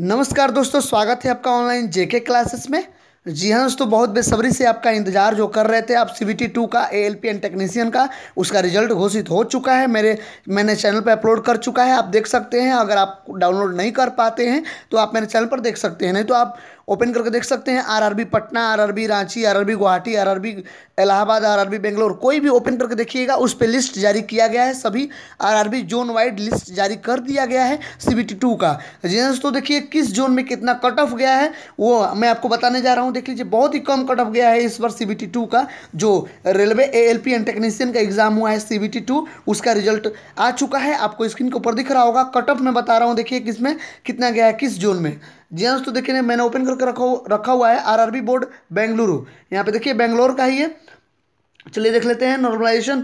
नमस्कार दोस्तों स्वागत है आपका ऑनलाइन जेके क्लासेस में जी हाँ दोस्तों बहुत बेसब्री से आपका इंतजार जो कर रहे थे आप सी बी टी टू का A L P and technician का उसका रिजल्ट घोषित हो चुका है मेरे मैंने चैनल पर अपलोड कर चुका है आप देख सकते हैं अगर आप डाउनलोड नहीं कर पाते हैं तो आप मेरे चैनल पर देख सकते हैं नहीं तो आप ओपन करके देख सकते हैं RRB Patna RRB Ranchi RRB Guwahati RRB Allahabad RRB Bangalore कोई भी ओपन करके देखिएगा उस पर लिस्ट जारी किया गया है सभी आरआरबी जोन वाइड लिस्ट जारी कर दिया गया है सीबीटी टू का जी तो देखिए किस जोन में कितना कट ऑफ गया है वो मैं आपको बताने जा रहा हूँ देख लीजिए बहुत ही कम कट ऑफ गया है इस बार सी टू का जो railway A L P and technician का एग्जाम हुआ है सी टू उसका रिजल्ट आ चुका है आपको स्क्रीन के ऊपर दिख रहा होगा कट ऑफ में बता रहा हूँ देखिए किसमें कितना गया है किस जोन में जी हाँ दोस्तों देखिए मैंने ओपन करके रखा रखा हुआ है आरआरबी बोर्ड बेंगलुरु यहाँ पे देखिए बेंगलोर का ही है चलिए देख लेते हैं normalisation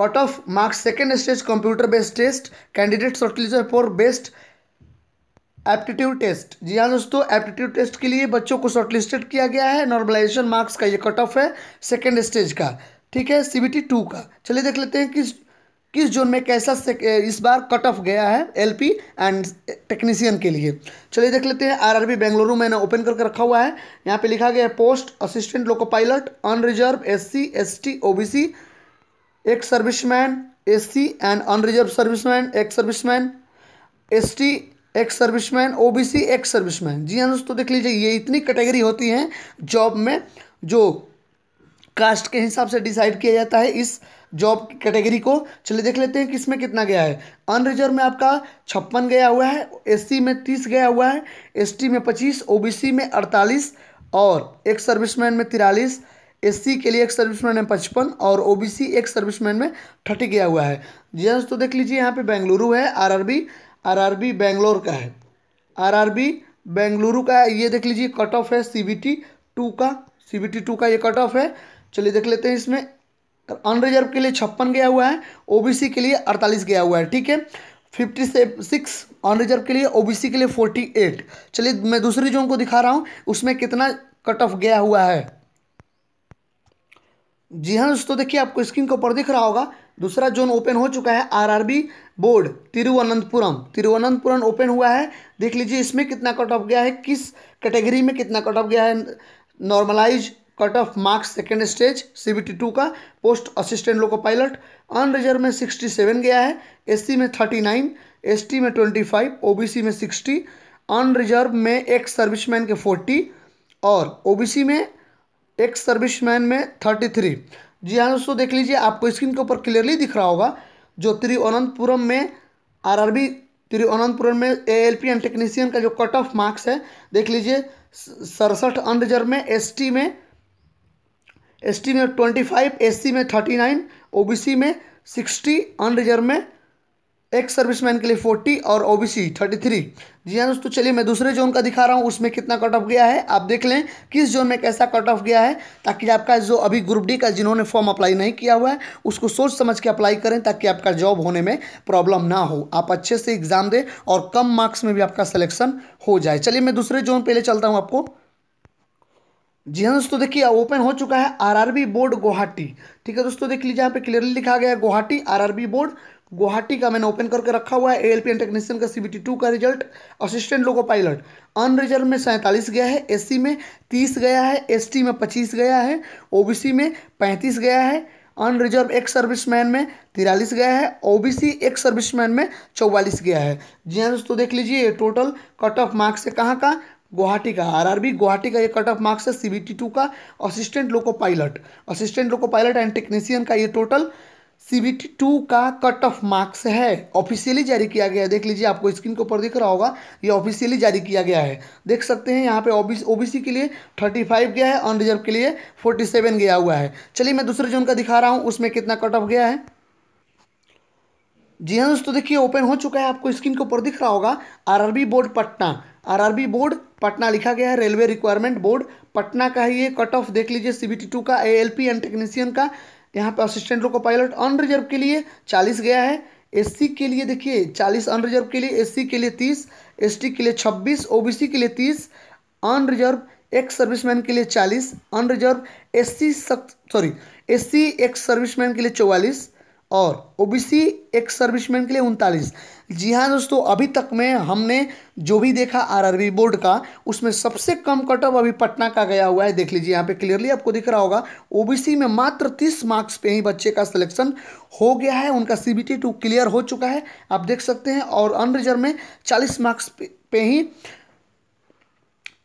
cut off marks second stage computer based test candidate shortlist for best aptitude test जी हाँ दोस्तों एप्टीट्यूड टेस्ट के लिए बच्चों को शॉर्टलिस्टेड किया गया है नॉर्मलाइजेशन मार्क्स का ये कट ऑफ है सेकेंड स्टेज का ठीक है सीबीटी टू का चलिए देख लेते हैं कि किस जोन में कैसा से इस बार कट ऑफ गया है एलपी एंड टेक्नीशियन के लिए चलिए देख लेते हैं आरआरबी बेंगलुरु मैंने ओपन करके रखा हुआ है यहाँ पे लिखा गया है post assistant loco pilot unreserve SC ST OBC ex serviceman SC and unreserve serviceman ex serviceman ST ex serviceman C ex serviceman जी हाँ दोस्तों देख लीजिए ये इतनी कैटेगरी होती हैं जॉब में जो कास्ट के हिसाब से डिसाइड किया जाता है इस जॉब कैटेगरी को चलिए देख लेते हैं कि इसमें कितना गया है अनरिजर्व में आपका छप्पन गया हुआ है एससी में तीस गया हुआ है एसटी में पच्चीस ओबीसी में अड़तालीस और एक सर्विसमैन में तिरालीस एससी के लिए एक सर्विसमैन में पचपन और ओबीसी एक सर्विसमैन में थर्टी गया हुआ है जेंट्स हाँ तो देख लीजिए यहाँ पे बेंगलुरु है आर बी बेंगलोर का है बी बेंगलुरु का है ये देख लीजिए कट ऑफ है टी टू का टी टू का ये कट ऑफ है चलिए देख लेते हैं इसमें अनरिजर्व के लिए छप्पन गया हुआ है ओबीसी के लिए अड़तालीस गया हुआ है ठीक है फिफ्टी से सिक्स अनरिजर्व के लिए ओबीसी के लिए फोर्टी एट चलिए मैं दूसरी जोन को दिखा रहा हूँ उसमें कितना कट ऑफ गया हुआ है जी हाँ दोस्तों देखिए आपको स्क्रीन के ऊपर दिख रहा होगा दूसरा जोन ओपन हो चुका है RRB board Thiruvananthapuram Thiruvananthapuram open हुआ है देख लीजिए इसमें कितना कट ऑफ गया है किस कैटेगरी में कितना कट ऑफ गया है normalise cut off marks second stage B two का post assistant loco pilot unreserve में सिक्सटी सेवन गया है एससी में थर्टी नाइन एस में ट्वेंटी फाइव ओ में सिक्सटी अनरिजर्व में एक सर्विसमैन के फोर्टी और ओ में एक सर्विसमैन में थर्टी थ्री जी हाँ दोस्तों देख लीजिए आपको स्क्रीन के ऊपर क्लियरली दिख रहा होगा जो तिरुअनंतपुरम में आरआरबी तिरुअनंतपुरम में एएलपी एंड टेक्नीशियन का जो कट ऑफ मार्क्स है देख लीजिए सड़सठ अनरिजर्व में एसटी में टी में ट्वेंटी फाइव एससी में थर्टी नाइन ओबीसी में सिक्सटी अनरिजर्व में एक्स सर्विसमैन के लिए फोर्टी और ओबीसी थर्टी थ्री जी हाँ दोस्तों चलिए मैं दूसरे जोन का दिखा रहा हूँ उसमें कितना कट ऑफ गया है आप देख लें किस जोन में कैसा कट ऑफ गया है ताकि आपका जो अभी ग्रुप डी का जिन्होंने फॉर्म अप्लाई नहीं किया हुआ है उसको सोच समझ के अप्लाई करें ताकि आपका जॉब होने में प्रॉब्लम ना हो आप अच्छे से एग्ज़ाम दें और कम मार्क्स में भी आपका सिलेक्शन हो जाए चलिए मैं दूसरे जोन पहले चलता हूँ आपको जी हाँ दोस्तों देखिए ओपन हो चुका है आरआरबी बोर्ड गुवाहाटी ठीक है दोस्तों देख लीजिए यहाँ पे क्लियरली लिखा गया है गुवाहाटी आरआरबी बोर्ड गुवाहाटी का मैंने ओपन करके रखा हुआ है A L P and technician का सीबीटी टू का result assistant loco pilot unreserve में सैंतालीस गया है एससी में तीस गया है एस में पच्चीस गया है ओ में पैंतीस गया है अनरिजर्व एक सर्विसमैन में तिरालीस गया है ओबीसी एक सर्विसमैन में चौवालीस गया है जी हाँ दोस्तों देख लीजिए टोटल कट ऑफ मार्क्स है कहाँ का गुवाहाटी का आरबी गुवाहाटी का ये कट ऑफ मार्क्स है सीबीटी टू का assistant loco pilot assistant loco pilot and technician का ये टोटल सीबीटी टू का कट ऑफ मार्क्स है ऑफिशियली जारी किया गया है देख लीजिए आपको स्क्रीन के ऊपर दिख रहा होगा ये ऑफिशियली जारी किया गया है देख सकते हैं यहाँ पे ओबीसी ओबीसी के लिए थर्टी फाइव गया है अनरिजर्व के लिए फोर्टी सेवन गया हुआ है चलिए मैं दूसरे जोन का दिखा रहा हूँ उसमें कितना कट ऑफ गया है जी हाँ दोस्तों देखिए ओपन हो चुका है आपको स्क्रीन के ऊपर दिख रहा होगा RRB board Patna RRB board Patna लिखा गया है रेलवे रिक्वायरमेंट बोर्ड पटना का है ये कट ऑफ देख लीजिए सीबीटी टू का एएलपी एंड टेक्नीशियन का यहाँ पे असिस्टेंट लोको पायलट अनरिजर्व के लिए चालीस गया है एससी के लिए देखिए चालीस अनरिजर्व के लिए एससी के लिए तीस एसटी के लिए छब्बीस ओबीसी के लिए तीस अनरिजर्व एक्स सर्विसमैन के लिए चालीस unreserve S sorry S ex serviceman के लिए चौवालीस और ओबीसी एक सर्विसमैन के लिए उनतालीस जी हाँ दोस्तों अभी तक में हमने जो भी देखा आरआरबी बोर्ड का उसमें सबसे कम कट ऑफ अभी पटना का गया हुआ है देख लीजिए यहाँ पे क्लियरली आपको दिख रहा होगा ओबीसी में मात्र तीस मार्क्स पे ही बच्चे का सिलेक्शन हो गया है उनका सी बी क्लियर हो चुका है आप देख सकते हैं और अनरिजर्व में चालीस मार्क्स पे ही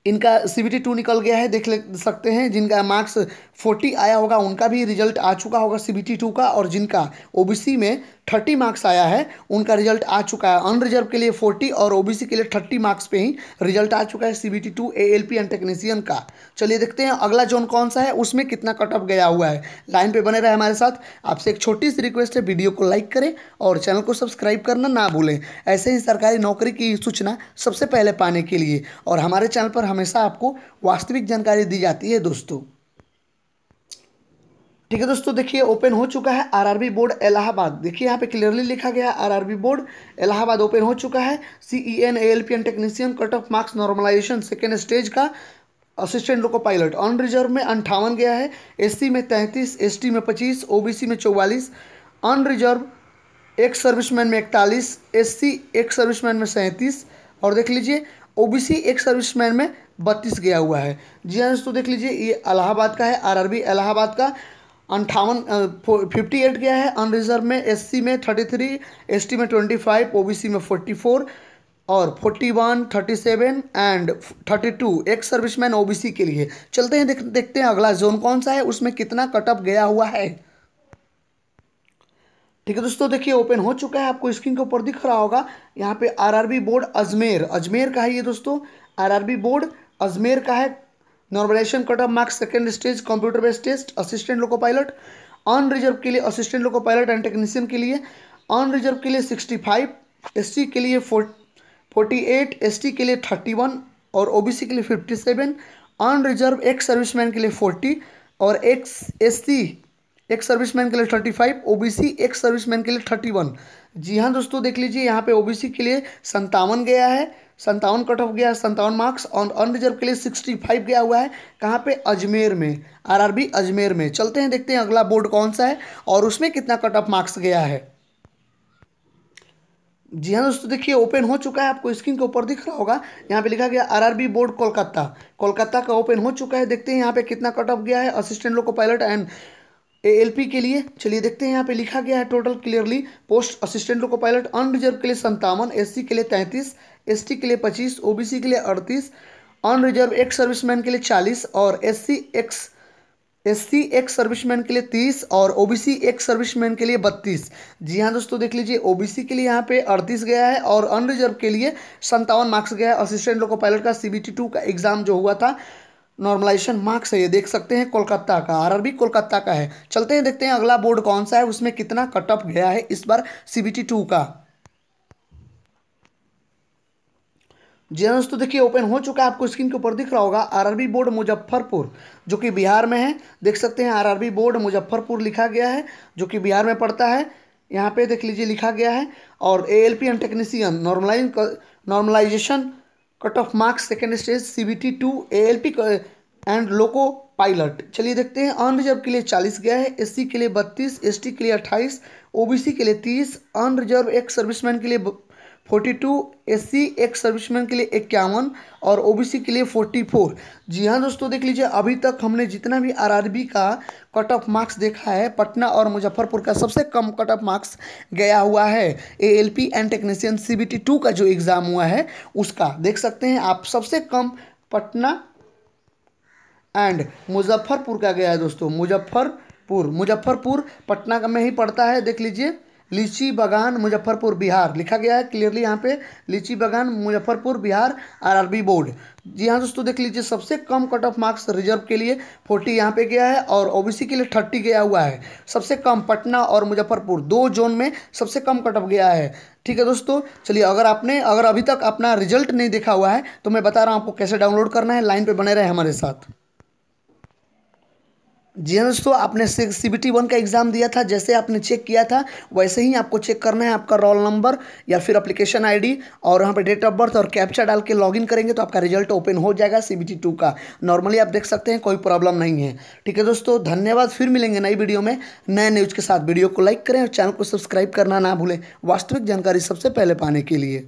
इनका सी टू निकल गया है देख ले सकते हैं जिनका मार्क्स फोर्टी आया होगा उनका भी रिजल्ट आ चुका होगा सी टू का और जिनका ओबीसी में थर्टी मार्क्स आया है उनका रिजल्ट आ चुका है अनरिजर्व के लिए फोर्टी और ओबीसी के लिए थर्टी मार्क्स पे ही रिजल्ट आ चुका है C B T two A L P and technician का चलिए देखते हैं अगला जोन कौन सा है उसमें कितना कट ऑफ गया हुआ है लाइन पर बने रहे हमारे साथ आपसे एक छोटी सी रिक्वेस्ट है वीडियो को लाइक करें और चैनल को सब्सक्राइब करना ना भूलें ऐसे ही सरकारी नौकरी की सूचना सबसे पहले पाने के लिए और हमारे चैनल पर हम हमेशा आपको वास्तविक जानकारी दी जाती है दोस्तों ठीक है दोस्तों देखिए ओपन हो चुका है आरआरबी बोर्ड इलाहाबाद देखिए यहाँ पे क्लियरली लिखा गया है आरआरबी बोर्ड इलाहाबाद ओपन हो चुका है CE N L P and technician cut off marks normalisation second stage का assistant loco pilot unreserve में अंठावन गया है एससी में तैंतीस एसटी में पच्चीस ओबीसी में चौवालीस ऑन रिजर्व एक सर्विसमैन में इकतालीस एस एक सर्विसमैन में सैंतीस और देख लीजिए ओ एक सर्विसमैन में बत्तीस गया हुआ है जी हाँ दोस्तों देख लीजिए ये अलाहाबाद का है आरआरबी इलाहाबाद का अंठावन फिफ्टी एट गया है अनरिजर्व में एससी में थर्टी थ्री एस में ट्वेंटी फाइव ओबीसी में फोर्टी फोर और forty one thirty seven and thirty two ex serviceman OBC के लिए चलते हैं देख, देखते हैं अगला जोन कौन सा है उसमें कितना कटअप गया हुआ है ठीक है दोस्तों देखिए ओपन हो चुका है आपको स्क्रीन के ऊपर दिख रहा होगा यहाँ पे आरआरबी बोर्ड अजमेर अजमेर का है ये दोस्तों आरआरबी बोर्ड अजमेर का है normalisation cut off marks second stage computer based test assistant loco pilot unreserve के लिए assistant loco pilot and technician के लिए अन रिजर्व के लिए सिक्सटी फाइव एस के लिए फोर्टी एट एस के लिए थर्टी वन और ओ के लिए fifty seven unreserve service serviceman के लिए फोर्टी और ex S C service serviceman के लिए thirty five O B service serviceman के लिए थर्टी वन जी हाँ दोस्तों देख लीजिए यहाँ पे ओबीसी के लिए संतावन गया है संतावन कट ऑफ गया है संतावन मार्क्स और अनरिजर्व के लिए सिक्सटी फाइव गया हुआ है कहाँ पे अजमेर में आरआरबी अजमेर में चलते हैं देखते हैं अगला बोर्ड कौन सा है और उसमें कितना कट ऑफ मार्क्स गया है जी हाँ दोस्तों देखिए ओपन हो चुका है आपको स्क्रीन के ऊपर दिख रहा होगा यहाँ पे लिखा गया आरआरबी बोर्ड कोलकाता कोलकाता का ओपन हो चुका है देखते हैं यहाँ पे कितना कट ऑफ गया है assistant loco pilot and ALP के लिए चलिए देखते हैं यहाँ पे लिखा गया है total clearly post assistant loco pilot unreserve के लिए संतावन एससी के लिए तैंतीस एसटी के लिए पच्चीस ओबीसी के लिए अड़तीस अनरिजर्व एक्स सर्विसमैन के लिए चालीस और SC ex S C ex serviceman के लिए तीस और O B C ex serviceman के लिए बत्तीस जी हाँ दोस्तों देख लीजिए ओ बी सी के लिए यहाँ पे अड़तीस गया है और अनरिजर्व के लिए संतावन मार्क्स गया है असिस्टेंट लोको पायलट का सी बी टी टू का एग्जाम जो हुआ था नॉर्मलाइजेशन मार्क्स है ये देख सकते हैं कोलकाता का आरआरबी कोलकाता का है चलते हैं देखते हैं अगला बोर्ड कौन सा है उसमें कितना कट ऑफ गया है इस बार सीबीटी टू का जी हाँ दोस्तों देखिए ओपन हो चुका है आपको स्क्रीन के ऊपर दिख रहा होगा आरआरबी बोर्ड मुजफ्फरपुर जो कि बिहार में है देख सकते हैं आरआरबी बोर्ड मुजफ्फरपुर लिखा गया है जो कि बिहार में पड़ता है यहाँ पे देख लीजिए लिखा गया है और A L P and technician नॉर्मलाइन normalisation cut off marks second stage C B T two A L P and loco pilot चलिए देखते हैं अनरिजर्व के लिए चालीस गया है एससी के लिए बत्तीस एसटी के लिए अट्ठाईस ओबीसी के लिए तीस अनरिजर्व एक सर्विसमैन के लिए forty two S C ex serviceman के लिए इक्यावन और ओबीसी के लिए फोर्टी फोर जी हाँ दोस्तों देख लीजिए अभी तक हमने जितना भी आरआरबी का कट ऑफ मार्क्स देखा है पटना और मुजफ्फरपुर का सबसे कम कट ऑफ मार्क्स गया हुआ है A L P and technician C B T two का जो एग्ज़ाम हुआ है उसका देख सकते हैं आप सबसे कम पटना एंड मुजफ्फरपुर का गया है दोस्तों मुजफ्फरपुर मुजफ्फरपुर पटना में ही पड़ता है देख लीजिए लीची बागान मुजफ्फरपुर बिहार लिखा गया है क्लियरली यहाँ पे लीची बागान मुजफ्फरपुर बिहार आरआरबी बोर्ड जी हाँ दोस्तों देख लीजिए सबसे कम कट ऑफ मार्क्स रिजर्व के लिए फोर्टी यहाँ पे गया है और ओबीसी के लिए थर्टी गया हुआ है सबसे कम पटना और मुजफ्फरपुर दो जोन में सबसे कम कट ऑफ गया है ठीक है दोस्तों चलिए अगर आपने अगर अभी तक अपना रिजल्ट नहीं देखा हुआ है तो मैं बता रहा हूँ आपको कैसे डाउनलोड करना है लाइन पर बने रहे हमारे साथ जी हाँ दोस्तों आपने सी बी टी वन का एग्ज़ाम दिया था जैसे आपने चेक किया था वैसे ही आपको चेक करना है आपका रोल नंबर या फिर अप्लीकेशन आईडी और वहाँ पर डेट ऑफ बर्थ और कैप्चा डाल के लॉगिन करेंगे तो आपका रिजल्ट ओपन हो जाएगा सी बी टी टू का नॉर्मली आप देख सकते हैं कोई प्रॉब्लम नहीं है ठीक है दोस्तों धन्यवाद फिर मिलेंगे नई वीडियो में नए न्यूज़ के साथ वीडियो को लाइक करें और चैनल को सब्सक्राइब करना ना भूलें वास्तविक जानकारी सबसे पहले पाने के लिए